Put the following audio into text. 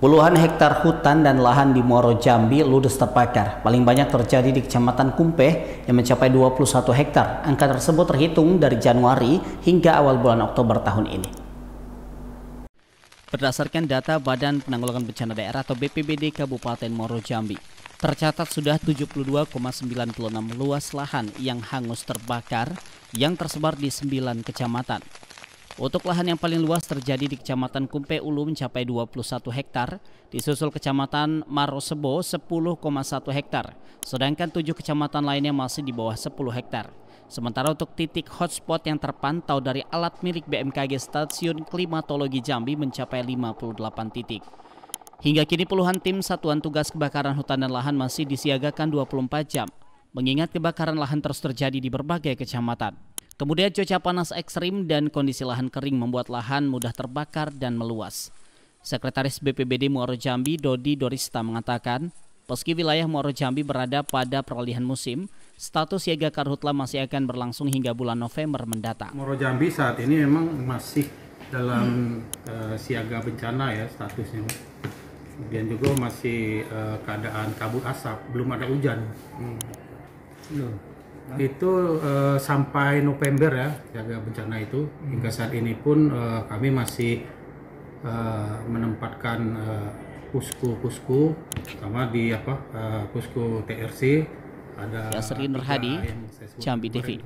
Puluhan hektar hutan dan lahan di Muaro Jambi ludes terbakar. Paling banyak terjadi di Kecamatan Kumpeh yang mencapai 21 hektar. Angka tersebut terhitung dari Januari hingga awal bulan Oktober tahun ini. Berdasarkan data Badan Penanggulangan Bencana Daerah atau BPBD Kabupaten Muaro Jambi, tercatat sudah 72,96 luas lahan yang hangus terbakar yang tersebar di 9 kecamatan. Untuk lahan yang paling luas terjadi di Kecamatan Kumpe Ulu mencapai 21 hektar, disusul Kecamatan Marosebo 10,1 hektar, sedangkan tujuh kecamatan lainnya masih di bawah 10 hektar. Sementara untuk titik hotspot yang terpantau dari alat milik BMKG Stasiun Klimatologi Jambi mencapai 58 titik. Hingga kini puluhan tim Satuan Tugas Kebakaran Hutan dan Lahan masih disiagakan 24 jam, mengingat kebakaran lahan terus terjadi di berbagai kecamatan. Kemudian cuaca panas ekstrim dan kondisi lahan kering membuat lahan mudah terbakar dan meluas. Sekretaris BPBD Muaro Jambi Dodi Dorista mengatakan, meski wilayah Muaro Jambi berada pada peralihan musim, status siaga karhutla masih akan berlangsung hingga bulan November mendatang. Muaro Jambi saat ini memang masih dalam hmm. uh, siaga bencana ya statusnya. Kemudian juga masih uh, keadaan kabut asap, belum ada hujan. Hmm. Iya. Itu uh, sampai November ya jaga bencana itu hmm. hingga saat ini pun uh, kami masih uh, menempatkan uh, pusku-pusku sama di apa uh, pusku TRC ada Yasri Nurhadi Jambi TV.